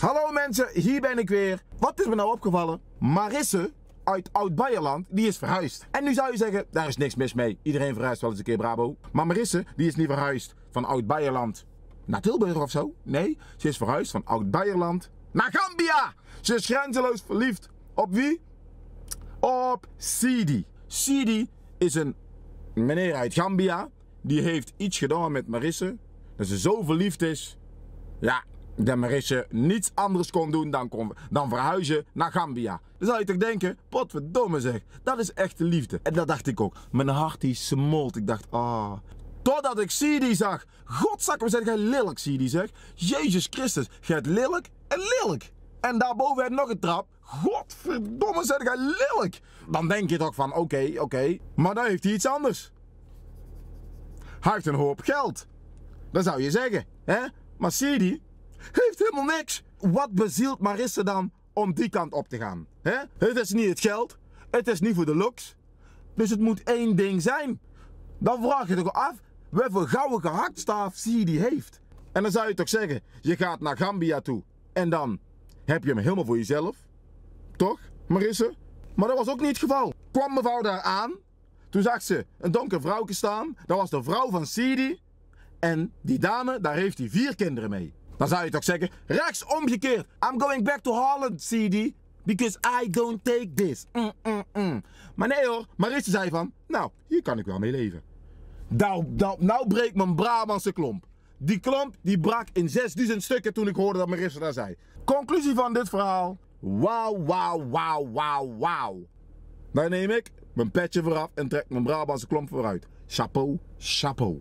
Hallo mensen, hier ben ik weer. Wat is me nou opgevallen? Marisse uit Oud-Beierland, die is verhuisd. En nu zou je zeggen, daar is niks mis mee. Iedereen verhuist wel eens een keer, bravo. Maar Marisse, die is niet verhuisd van Oud-Beierland naar Tilburg of zo. Nee, ze is verhuisd van Oud-Beierland naar Gambia. Ze is grenzeloos verliefd. Op wie? Op Sidi. Sidi is een meneer uit Gambia. Die heeft iets gedaan met Marisse. Dat ze zo verliefd is. Ja, de Marisse niets anders kon doen dan, kon, dan verhuizen naar Gambia. Dan zou je toch denken, potverdomme zeg, dat is echte liefde. En dat dacht ik ook. Mijn hart smolt. Ik dacht, ah. Totdat ik Sidi zag. Godzak, we zijn jij lelijk, Sidi zeg. Jezus Christus, jij hebt lelijk en lelijk. En daarboven heb nog een trap. Godverdomme, zeg jij lelijk. Dan denk je toch van, oké, oké. Maar dan heeft hij iets anders. Hij heeft een hoop geld. Dan zou je zeggen, hè? Maar Sidi, heeft helemaal niks. Wat bezielt Marisse dan om die kant op te gaan? Het is niet het geld. Het is niet voor de looks. Dus het moet één ding zijn. Dan vraag je toch af wat voor gouden gehaktstaaf zie heeft. En dan zou je toch zeggen, je gaat naar Gambia toe. En dan heb je hem helemaal voor jezelf. Toch, Marisse? Maar dat was ook niet het geval. Kwam mevrouw daar aan. Toen zag ze een donker vrouwtje staan. Dat was de vrouw van Sidi. En die dame, daar heeft hij vier kinderen mee. Dan zou je toch zeggen, rechts omgekeerd. I'm going back to Holland, CD. Because I don't take this. Mm -mm -mm. Maar nee hoor, Marissa zei van, nou, hier kan ik wel mee leven. Nou, nou, nou breekt mijn Brabantse klomp. Die klomp die brak in 6000 stukken toen ik hoorde dat Marissa daar zei. Conclusie van dit verhaal. Wauw, wauw, wauw, wauw, wauw. Dan neem ik mijn petje vooraf en trek mijn Brabantse klomp vooruit. Chapeau, chapeau.